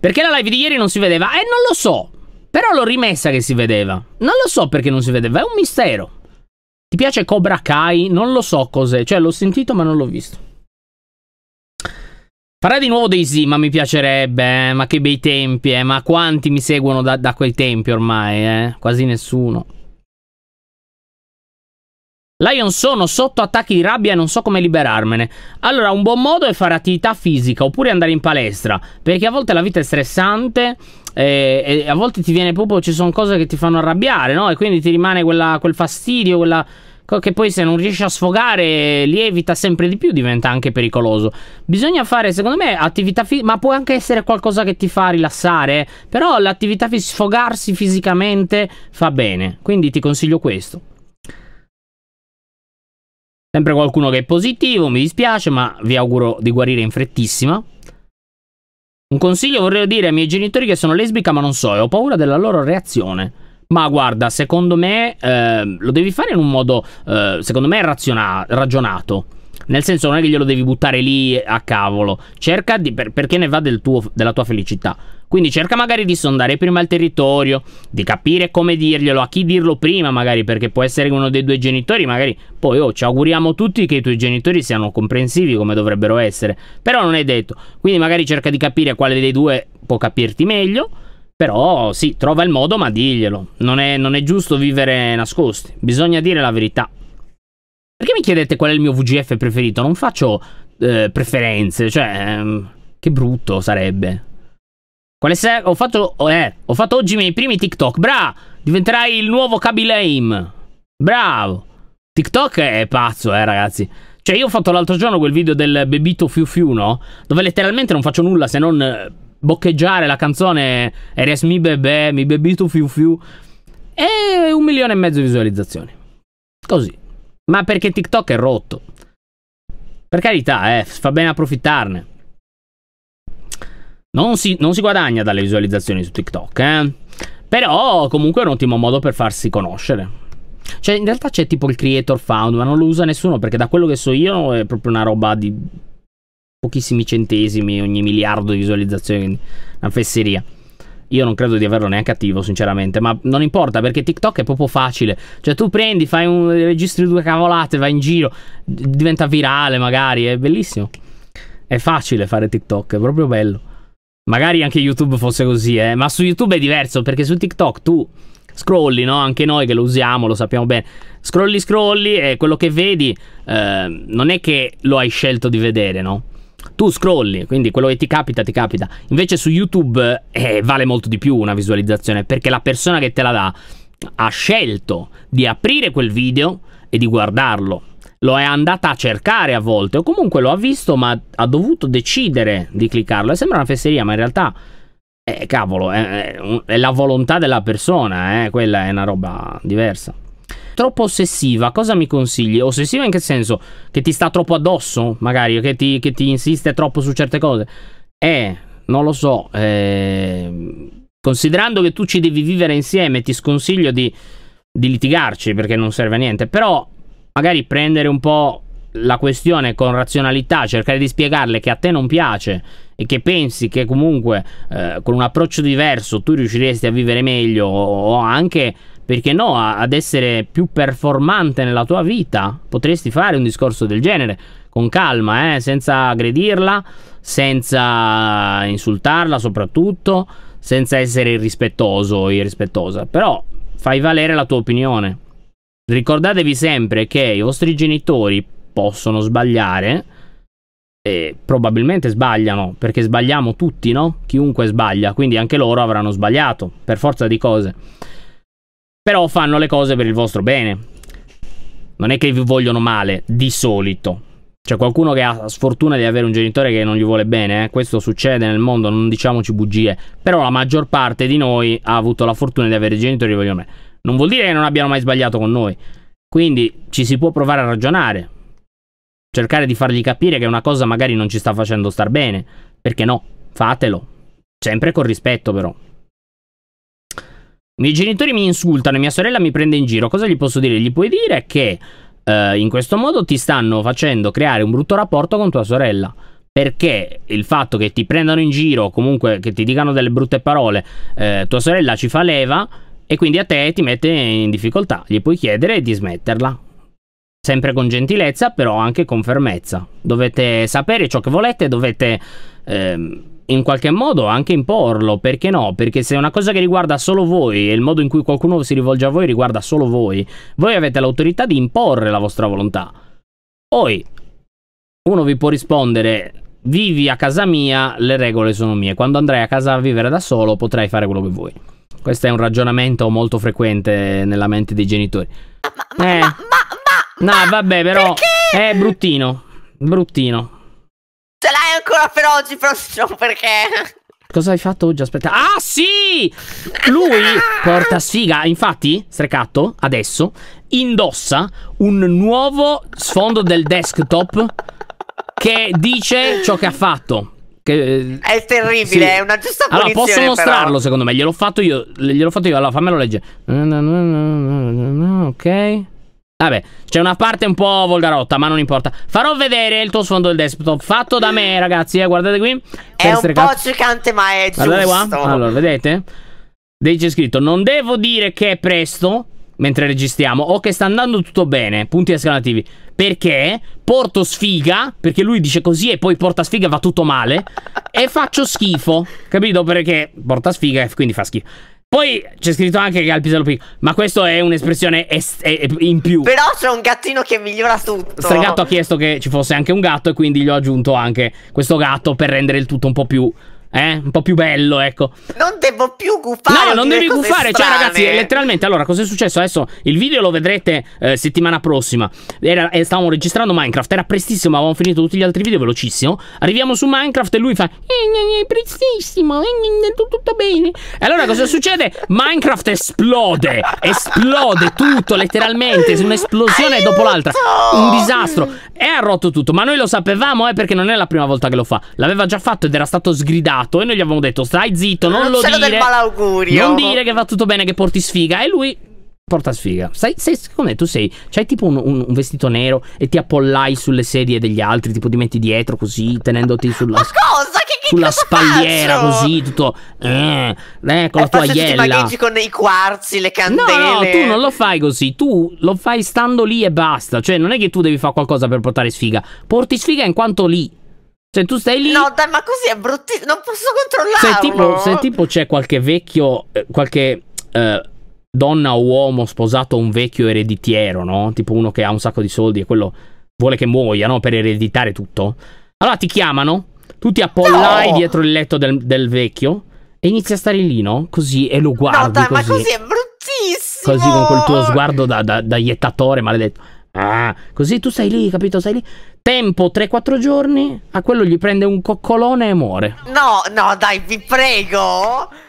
Perché la live di ieri non si vedeva? Eh, non lo so. Però l'ho rimessa che si vedeva. Non lo so perché non si vedeva, è un mistero. Ti piace Cobra Kai? Non lo so cos'è. Cioè, l'ho sentito ma non l'ho visto. Farà di nuovo dei sì, ma mi piacerebbe, eh? ma che bei tempi, eh? ma quanti mi seguono da, da quei tempi ormai, eh? quasi nessuno. Lion sono sotto attacchi di rabbia e non so come liberarmene. Allora, un buon modo è fare attività fisica oppure andare in palestra, perché a volte la vita è stressante e, eh, e a volte ti viene proprio, ci sono cose che ti fanno arrabbiare, no? E quindi ti rimane quella, quel fastidio, quella che poi se non riesce a sfogare lievita sempre di più diventa anche pericoloso bisogna fare secondo me attività fisica ma può anche essere qualcosa che ti fa rilassare però l'attività fisica sfogarsi fisicamente fa bene quindi ti consiglio questo sempre qualcuno che è positivo mi dispiace ma vi auguro di guarire in frettissima un consiglio vorrei dire ai miei genitori che sono lesbica ma non so e ho paura della loro reazione ma guarda, secondo me eh, lo devi fare in un modo, eh, secondo me, raziona- ragionato. Nel senso non è che glielo devi buttare lì a cavolo. Cerca di... Per, perché ne va del tuo, della tua felicità. Quindi cerca magari di sondare prima il territorio, di capire come dirglielo, a chi dirlo prima magari, perché può essere uno dei due genitori, magari poi oh, ci auguriamo tutti che i tuoi genitori siano comprensivi come dovrebbero essere, però non è detto. Quindi magari cerca di capire quale dei due può capirti meglio però sì, trova il modo, ma diglielo. Non è, non è giusto vivere nascosti. Bisogna dire la verità. Perché mi chiedete qual è il mio VGF preferito? Non faccio eh, preferenze, cioè... Ehm, che brutto sarebbe. Quale se... Ho fatto... Eh, ho fatto oggi i miei primi TikTok. Bra! Diventerai il nuovo Kaby Lame. Bravo! TikTok è pazzo, eh, ragazzi. Cioè, io ho fatto l'altro giorno quel video del bebito fiu fiu, no? Dove letteralmente non faccio nulla se non eh, boccheggiare la canzone Eres mi bebè, mi bebi tu fiu fiu e un milione e mezzo di visualizzazioni. Così. Ma perché TikTok è rotto. Per carità, eh, fa bene approfittarne. Non si, non si guadagna dalle visualizzazioni su TikTok, eh. Però comunque è un ottimo modo per farsi conoscere. Cioè, in realtà c'è tipo il creator found, ma non lo usa nessuno perché da quello che so io è proprio una roba di pochissimi centesimi ogni miliardo di visualizzazioni, una fesseria. Io non credo di averlo neanche attivo, sinceramente, ma non importa perché TikTok è proprio facile. Cioè, tu prendi, fai un registri due cavolate, vai in giro, diventa virale magari, è bellissimo. È facile fare TikTok, è proprio bello. Magari anche YouTube fosse così, eh, ma su YouTube è diverso perché su TikTok tu scrolli, no? Anche noi che lo usiamo, lo sappiamo bene. Scrolli, scrolli e quello che vedi eh, non è che lo hai scelto di vedere, no? tu scrolli, quindi quello che ti capita ti capita. Invece su YouTube eh, vale molto di più una visualizzazione perché la persona che te la dà ha scelto di aprire quel video e di guardarlo. Lo è andata a cercare a volte o comunque lo ha visto ma ha dovuto decidere di cliccarlo. E eh, sembra una fesseria ma in realtà... Eh, cavolo, è, è, è la volontà della persona, eh, quella è una roba diversa troppo ossessiva, cosa mi consigli? Ossessiva in che senso? Che ti sta troppo addosso, magari, che ti, che ti insiste troppo su certe cose? Eh, non lo so. Eh, considerando che tu ci devi vivere insieme, ti sconsiglio di, di litigarci perché non serve a niente. Però magari prendere un po' la questione con razionalità, cercare di spiegarle che a te non piace e che pensi che comunque eh, con un approccio diverso tu riusciresti a vivere meglio o anche perché no, ad essere più performante nella tua vita, potresti fare un discorso del genere, con calma, eh, senza aggredirla, senza insultarla soprattutto, senza essere irrispettoso o irrispettosa, però fai valere la tua opinione. Ricordatevi sempre che i vostri genitori possono sbagliare, e probabilmente sbagliano, perché sbagliamo tutti, no? Chiunque sbaglia, quindi anche loro avranno sbagliato, per forza di cose. Però fanno le cose per il vostro bene. Non è che vi vogliono male, di solito. C'è qualcuno che ha sfortuna di avere un genitore che non gli vuole bene, eh? questo succede nel mondo, non diciamoci bugie. Però la maggior parte di noi ha avuto la fortuna di avere genitori che vogliono bene. Non vuol dire che non abbiano mai sbagliato con noi. Quindi ci si può provare a ragionare. Cercare di fargli capire che una cosa magari non ci sta facendo star bene. Perché no? Fatelo. Sempre con rispetto però. I miei genitori mi insultano e mia sorella mi prende in giro. Cosa gli posso dire? Gli puoi dire che eh, in questo modo ti stanno facendo creare un brutto rapporto con tua sorella. Perché il fatto che ti prendano in giro, comunque che ti dicano delle brutte parole, eh, tua sorella ci fa leva e quindi a te ti mette in difficoltà. Gli puoi chiedere di smetterla. Sempre con gentilezza, però anche con fermezza. Dovete sapere ciò che volete, dovete... Ehm, in qualche modo anche imporlo, perché no? Perché se è una cosa che riguarda solo voi e il modo in cui qualcuno si rivolge a voi riguarda solo voi, voi avete l'autorità di imporre la vostra volontà. Poi uno vi può rispondere vivi a casa mia, le regole sono mie. Quando andrai a casa a vivere da solo potrai fare quello che vuoi. Questo è un ragionamento molto frequente nella mente dei genitori. Ma, ma, eh. ma, ma, ma, No, vabbè, però perché? è bruttino. Bruttino. Ce l'hai ancora per oggi, però non so perché... Cosa hai fatto oggi? Aspetta. Ah, sì! Lui porta sfiga. Infatti, strecatto, adesso, indossa un nuovo sfondo del desktop che dice ciò che ha fatto. Che, eh, è terribile, sì. è una giusta allora, punizione Allora, posso mostrarlo, però. secondo me. Gliel'ho fatto io. Gliel'ho fatto io. Allora, fammelo leggere. Ok. Vabbè, c'è una parte un po' volgarotta, ma non importa. Farò vedere il tuo sfondo del desktop fatto da me, ragazzi. Eh, guardate qui. È un po' giocante, ma è guardate giusto. Guardate qua. Allora, vedete? C'è scritto, non devo dire che è presto, mentre registriamo, o che sta andando tutto bene, punti esclamativi. Perché porto sfiga, perché lui dice così e poi porta sfiga e va tutto male, e faccio schifo, capito? Perché porta sfiga e quindi fa schifo. Poi c'è scritto anche che ha il pisello piccolo. Ma questo è un'espressione in più. Però c'è un gattino che migliora tutto. Stregatto ha chiesto che ci fosse anche un gatto e quindi gli ho aggiunto anche questo gatto per rendere il tutto un po' più eh, un po' più bello, ecco. Non devo più guffare. No, non devi guffare, cioè ragazzi, eh, letteralmente, allora, cosa è successo? Adesso il video lo vedrete eh, settimana prossima. Era, eh, stavamo registrando Minecraft, era prestissimo, avevamo finito tutti gli altri video velocissimo. Arriviamo su Minecraft e lui fa eh, eh, "È prestissimo, È tutto bene". E allora cosa succede? Minecraft esplode, esplode tutto letteralmente, un'esplosione dopo l'altra. Un disastro. E ha rotto tutto, ma noi lo sapevamo, eh, perché non è la prima volta che lo fa. L'aveva già fatto ed era stato sgridato fatto e noi gli avevamo detto stai zitto, non, non lo dire. del malaugurio. Non dire che va tutto bene, che porti sfiga e lui porta sfiga. Sai, secondo me tu sei, c'hai tipo un, un, un, vestito nero e ti appollai sulle sedie degli altri, tipo ti metti dietro così, tenendoti sulla... Ma cosa? Che sulla spalliera faccio? così tutto eh, ecco la tua iella ti con i quarzi le candele no no tu non lo fai così tu lo fai stando lì e basta cioè non è che tu devi fare qualcosa per portare sfiga porti sfiga in quanto lì cioè, tu stai lì. No, dai, ma così è bruttissimo. Non posso controllarlo. Se tipo, se tipo c'è qualche vecchio. Eh, qualche. Eh, donna o uomo sposato a un vecchio ereditiero, no? Tipo uno che ha un sacco di soldi e quello vuole che muoia, no? Per ereditare tutto. Allora ti chiamano, tu ti appollai no. dietro il letto del, del, vecchio e inizi a stare lì, no? Così e lo guardi. No, dai, così. ma così è bruttissimo. Così con quel tuo sguardo da, da, da iettatore maledetto. Ah, così tu sei lì, capito? Sei lì. Tempo 3-4 giorni, a quello gli prende un coccolone e muore. No, no, dai, vi prego.